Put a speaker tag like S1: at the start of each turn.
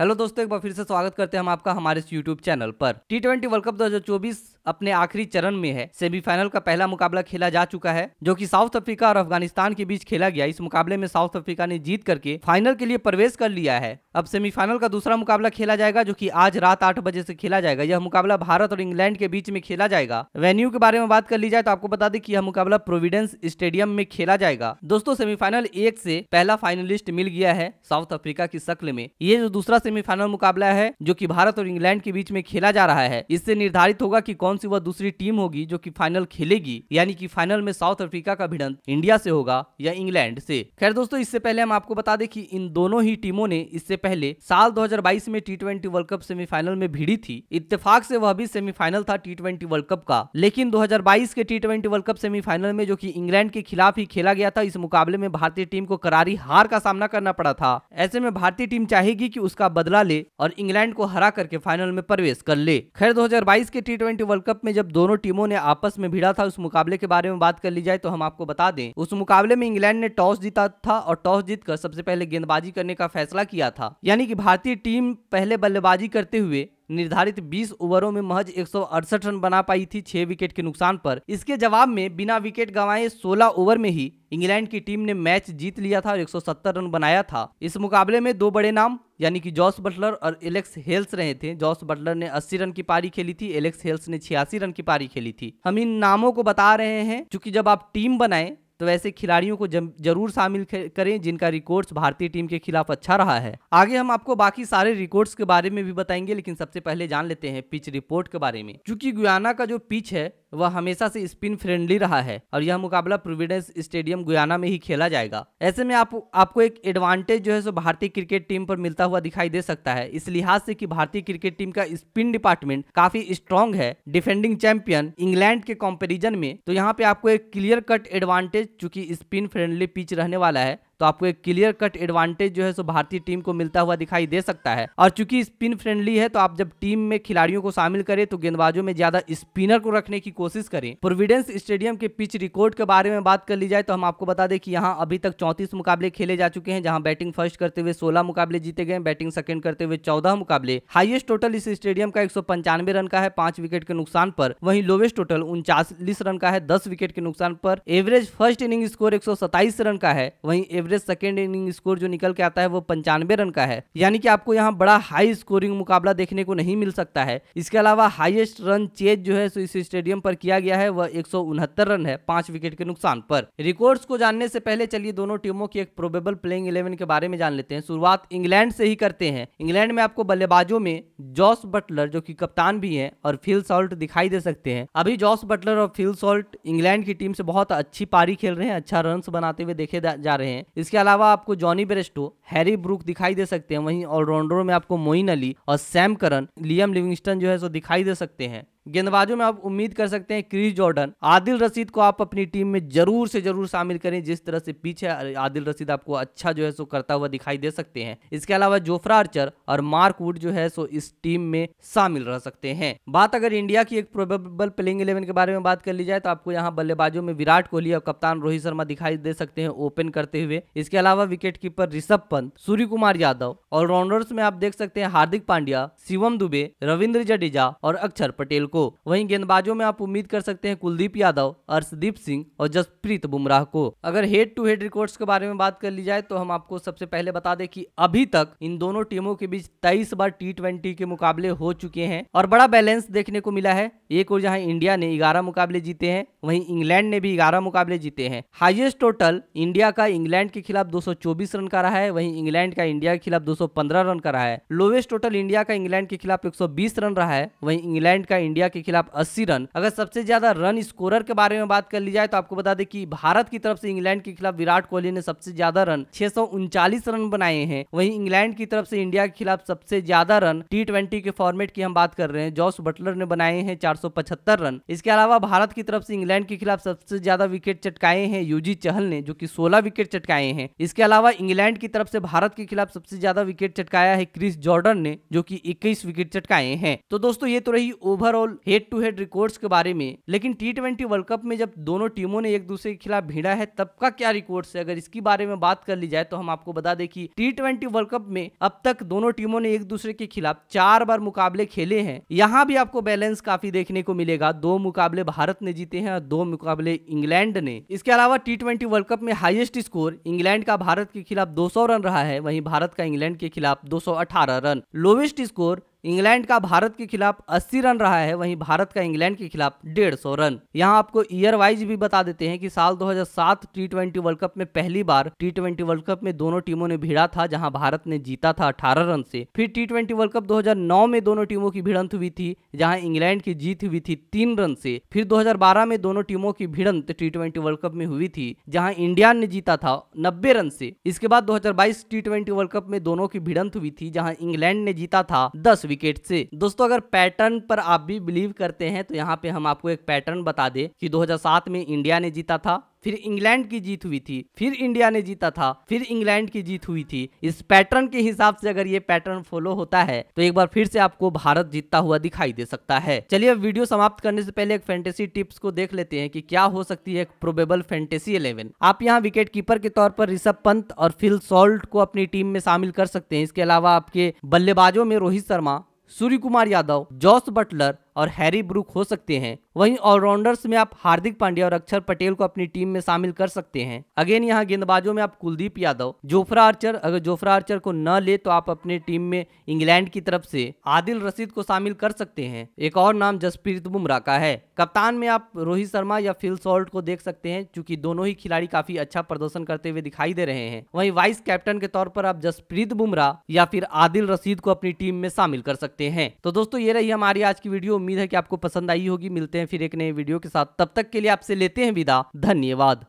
S1: hello दोस्तों एक बार फिर से स्वागत करते हैं हम आपका हमारे इस यूट्यूब चैनल पर टी ट्वेंटी वर्ल्ड कप चौबीस अपने आखिरी चरण में है सेमीफाइनल का पहला मुकाबला खेला जा चुका है जो कि साउथ अफ्रीका और अफगानिस्तान के बीच खेला गया इस मुकाबले में साउथ अफ्रीका ने जीत करके फाइनल के लिए प्रवेश कर लिया है अब सेमीफाइनल का दूसरा मुकाबला खेला जाएगा जो की आज रात आठ बजे से खेला जाएगा यह मुकाबला भारत और इंग्लैंड के बीच में खेला जाएगा वेन्यू के बारे में बात कर ली जाए तो आपको बता दें कि यह मुकाबला प्रोविडेंस स्टेडियम में खेला जाएगा दोस्तों सेमीफाइनल एक से पहला फाइनलिस्ट मिल गया है साउथ अफ्रीका की शक्ल में ये जो दूसरा सेमीफाइनल मुकाबला है जो कि भारत और इंग्लैंड के बीच में खेला जा रहा है इससे निर्धारित होगा कि कौन सी वह दूसरी टीम होगी जो कि फाइनल खेलेगी यानी कि फाइनल में साउथ अफ्रीका का भिड़ंत इंडिया से होगा या इंग्लैंड से खैर दोस्तों इससे पहले हम आपको बता दें कि इन दोनों ही टीमों ने इससे पहले साल 2022 में टी वर्ल्ड कप सेमीफाइनल में भिड़ी थी इत्तेफाक से वह भी सेमीफाइनल था टी वर्ल्ड कप का लेकिन 2022 के टी वर्ल्ड कप सेमीफाइनल में जो की इंग्लैंड के खिलाफ ही खेला गया था इस मुकाबले में भारतीय टीम को करारी हार का सामना करना पड़ा था ऐसे में भारतीय टीम चाहेगी की उसका बदला ले और इंग्लैंड को हरा करके फाइनल में प्रवेश कर ले खैर 2022 के टी वर्ल्ड कप में जब दोनों टीमों ने आपस में भिड़ा था उस मुकाबले के बारे में बात कर ली जाए तो हम आपको बता दें उस मुकाबले में इंग्लैंड ने टॉस जीता था और टॉस जीतकर सबसे पहले गेंदबाजी करने का फैसला किया था यानी कि भारतीय टीम पहले बल्लेबाजी करते हुए निर्धारित 20 ओवरों में महज एक रन बना पाई थी छह विकेट के नुकसान पर इसके जवाब में बिना विकेट गंवाए 16 ओवर में ही इंग्लैंड की टीम ने मैच जीत लिया था और 170 रन बनाया था इस मुकाबले में दो बड़े नाम यानी कि जॉस बटलर और एलेक्स हेल्स रहे थे जॉस बटलर ने 80 रन की पारी खेली थी एलेक्स हेल्स ने छियासी रन की पारी खेली थी हम इन नामों को बता रहे हैं क्योंकि जब आप टीम बनाए तो ऐसे खिलाड़ियों को जरूर शामिल करें जिनका रिकॉर्ड्स भारतीय टीम के खिलाफ अच्छा रहा है आगे हम आपको बाकी सारे रिकॉर्ड्स के बारे में भी बताएंगे लेकिन सबसे पहले जान लेते हैं पिच रिपोर्ट के बारे में क्योंकि गुयाना का जो पिच है वह हमेशा से स्पिन फ्रेंडली रहा है और यह मुकाबला प्रोविडेंस स्टेडियम गुयाना में ही खेला जाएगा ऐसे में आप आपको एक एडवांटेज जो है सो भारतीय क्रिकेट टीम पर मिलता हुआ दिखाई दे सकता है इस लिहाज से कि भारतीय क्रिकेट टीम का स्पिन डिपार्टमेंट काफी स्ट्रांग है डिफेंडिंग चैंपियन इंग्लैंड के कॉम्पेरिजन में तो यहाँ पे आपको एक क्लियर कट एडवांटेज चूंकि स्पिन फ्रेंडली पिच रहने वाला है तो आपको एक क्लियर कट एडवांटेज जो है सो भारतीय टीम को मिलता हुआ दिखाई दे सकता है और चूंकि स्पिन फ्रेंडली है तो आप जब टीम में खिलाड़ियों को शामिल करें तो गेंदबाजों में ज्यादा स्पिनर को रखने की कोशिश करें प्रोविडेंस स्टेडियम के पिच रिकॉर्ड के बारे में बात कर ली जाए तो हम आपको बता दें कि यहाँ अभी तक चौंतीस मुकाबले खेले जा चुके हैं जहाँ बैटिंग फर्स्ट करते हुए सोलह मुकाबले जीते गए बैटिंग सेकंड करते हुए चौदह मुकाबले हाइएस्ट टोटल इस स्टेडियम का एक रन का है पांच विकेट के नुकसान पर वहीं लोवेस्ट टोटल उनचालीस रन का है दस विकेट के नुकसान पर एवरेज फर्स्ट इनिंग स्कोर एक रन का है वहीं एवरेज सेकेंड इनिंग स्कोर जो निकल के आता है वो पंचानवे रन का है यानी कि आपको यहाँ बड़ा हाई स्कोरिंग मुकाबला देखने को नहीं मिल सकता है इसके अलावा हाईएस्ट रन चेज जो है सो इस स्टेडियम पर किया गया है वह एक रन है पांच विकेट के नुकसान पर रिकॉर्ड्स को जानने से पहले चलिए दोनों टीमों की एक प्रोबेबल प्लेइंग इलेवन के बारे में जान लेते हैं शुरुआत इंग्लैंड से ही करते हैं इंग्लैंड में आपको बल्लेबाजों में जॉस बटलर जो की कप्तान भी है और फिल सॉल्ट दिखाई दे सकते हैं अभी जॉस बटलर और फिल सॉल्ट इंग्लैंड की टीम से बहुत अच्छी पारी खेल रहे हैं अच्छा रन बनाते हुए देखे जा रहे हैं इसके अलावा आपको जॉनी बेरेस्टो हैरी ब्रूक दिखाई दे सकते हैं वहीं ऑलराउंडरों में आपको मोइन अली और सैम करन लियम लिविंगस्टन जो है सो दिखाई दे सकते हैं गेंदबाजों में आप उम्मीद कर सकते हैं क्रिस जॉर्डन आदिल रसीद को आप अपनी टीम में जरूर से जरूर शामिल करें जिस तरह से पीछे आदिल रसीद आपको अच्छा जो है सो करता हुआ दिखाई दे सकते हैं इसके अलावा जोफ्रा आर्चर और मार्क वुड जो है सो इस टीम में शामिल रह सकते हैं बात अगर इंडिया की एक प्रोबेबल प्लेइंग इलेवन के बारे में बात कर ली जाए तो आपको यहाँ बल्लेबाजों में विराट कोहली और कप्तान रोहित शर्मा दिखाई दे सकते हैं ओपन करते हुए इसके अलावा wicket keeper Rishabh Pant Surya Kumar Yadav allrounders में आप देख सकते हैं हार्दिक पांड्या शिवम दुबे रविंद्र जडेजा और अक्षर पटेल को को वहीं गेंदबाजों में आप उम्मीद कर सकते हैं कुलदीप यादव अर्शदीप सिंह और जसप्रीत बुमराह को अगर हेड टू हेड रिकॉर्ड्स के बारे में बात कर ली जाए तो हम आपको सबसे पहले बता दें कि अभी तक इन दोनों टीमों के बीच तेईस बार टी के मुकाबले हो चुके हैं और बड़ा बैलेंस देखने को मिला है एक और जहाँ इंडिया ने ग्यारह मुकाबले जीते हैं वहीं इंग्लैंड ने भी ग्यारह मुकाबले जीते हैं हाइएस्ट टोटल इंडिया का इंग्लैंड के खिलाफ दो रन का रहा है वहीं इंग्लैंड का इंडिया के खिलाफ 215 रन का रहा है लोवेस्ट टोटल इंडिया का इंग्लैंड के खिलाफ 120 रन रहा है वहीं इंग्लैंड का इंडिया ऑस्ट्रेलिया के खिलाफ अस्सी रन अगर सबसे ज्यादा रन स्कोरर के बारे में बात कर ली जाए तो आपको बता दें कि भारत की तरफ से इंग्लैंड के खिलाफ विराट कोहली ने सबसे ज्यादा रन छह रन बनाए हैं वहीं इंग्लैंड की तरफ से इंडिया के खिलाफ सबसे ज्यादा रन टी के फॉर्मेट की हम बात कर रहे हैं जॉस बटलर ने बनाए हैं चार रन इसके अलावा भारत की तरफ से इंग्लैंड के खिलाफ सबसे ज्यादा विकेट चटकाए हैं यूजी चहल ने जो कि 16 विकेट चटकाए हैं इसके अलावा इंग्लैंड की तरफ से भारत के खिलाफ सबसे ज्यादा विकेट चटकाया है क्रिस जॉर्डन ने जो कि 21 विकेट चटकाए हैं तो दोस्तों ये तो रही overall head to head records के बारे में लेकिन टी ट्वेंटी वर्ल्ड कप में जब दोनों टीमों ने एक दूसरे के खिलाफ भिड़ा है तब का क्या रिकॉर्ड्स है अगर इसके बारे में बात कर ली जाए तो हम आपको बता दें कि टी ट्वेंटी वर्ल्ड कप में अब तक दोनों टीमों ने एक दूसरे के खिलाफ चार बार मुकाबले खेले हैं यहाँ भी आपको बैलेंस काफी देखने को मिलेगा दो मुकाबले भारत ने जीते हैं और दो मुकाबले इंग्लैंड ने इसके अलावा टी ट्वेंटी वर्ल्ड कप में हाइएस्ट स्कोर इंग्लैंड का भारत के खिलाफ सौ रन रहा है वहीं भारत का इंग्लैंड के खिलाफ अठारह रन लोवेस्ट स्कोर इंग्लैंड का भारत के खिलाफ 80 रन रहा है वहीं भारत का इंग्लैंड के खिलाफ 150 रन यहां आपको ईयर वाइज भी बता देते हैं कि साल 2007 टी वर्ल्ड कप में पहली बार टी ट्वेंटी वर्ल्ड कप में दोनों टीमों ने भिड़ा था जहां भारत ने जीता था अठारह रन से फिर टी ट्वेंटी वर्ल्ड कप दो में दोनों टीमों की भिड़ंत हुई थी जहां इंग्लैंड की जीत हुई थी तीन रन से फिर दो में दोनों टीमों की भिड़ंत टी ट्वेंटी वर्ल्ड कप में हुई थी जहां इंडिया ने जीता था नब्बे रन से इसके बाद दो टी वर्ल्ड कप में दोनों की भिड़ंत हुई थी जहां इंग्लैंड ने जीता था दस विकेट से दोस्तों अगर पैटर्न पर आप भी बिलीव करते हैं तो यहाँ पे हम आपको एक पैटर्न बता दे कि 2007 में इंडिया ने जीता था फिर इंग्लैंड की जीत हुई थी फिर इंडिया ने जीता था फिर इंग्लैंड की जीत हुई थी इस पैटर्न के हिसाब से अगर ये पैटर्न फॉलो होता है तो एक बार फिर से आपको भारत जीतता हुआ दिखाई दे सकता है चलिए अब वीडियो समाप्त करने से पहले एक फैंटेसी टिप्स को देख लेते हैं कि क्या हो सकती है एक प्रोबेबल फैंटेसी इलेवन आप यहाँ विकेट कीपर के तौर पर ऋषभ पंत और फिल सॉल्ट को अपनी टीम में शामिल कर सकते हैं इसके अलावा आपके बल्लेबाजों में रोहित शर्मा सूर्य कुमार यादव जॉस बटलर और हैरी ब्रुक हो सकते हैं वहीं ऑलराउंडर्स में आप हार्दिक पांड्या और अक्षर पटेल को अपनी टीम में शामिल कर सकते हैं अगेन यहाँ गेंदबाजों में आप कुलदीप यादव जोफ्रा आर्चर अगर जोफ्रा आर्चर को न ले तो आप अपने टीम में इंग्लैंड की तरफ से आदिल रशीद को शामिल कर सकते हैं एक और नाम जसप्रीत बुमराह का है कप्तान में आप रोहित शर्मा या फिल सॉल्ट को देख सकते हैं क्योंकि दोनों ही खिलाड़ी काफी अच्छा प्रदर्शन करते हुए दिखाई दे रहे हैं वहीं वाइस कैप्टन के तौर पर आप जसप्रीत बुमराह या फिर आदिल रशीद को अपनी टीम में शामिल कर सकते हैं तो दोस्तों ये रही हमारी आज की वीडियो उम्मीद है कि आपको पसंद आई होगी मिलते हैं फिर एक नए वीडियो के साथ तब तक के लिए आपसे लेते हैं विदा धन्यवाद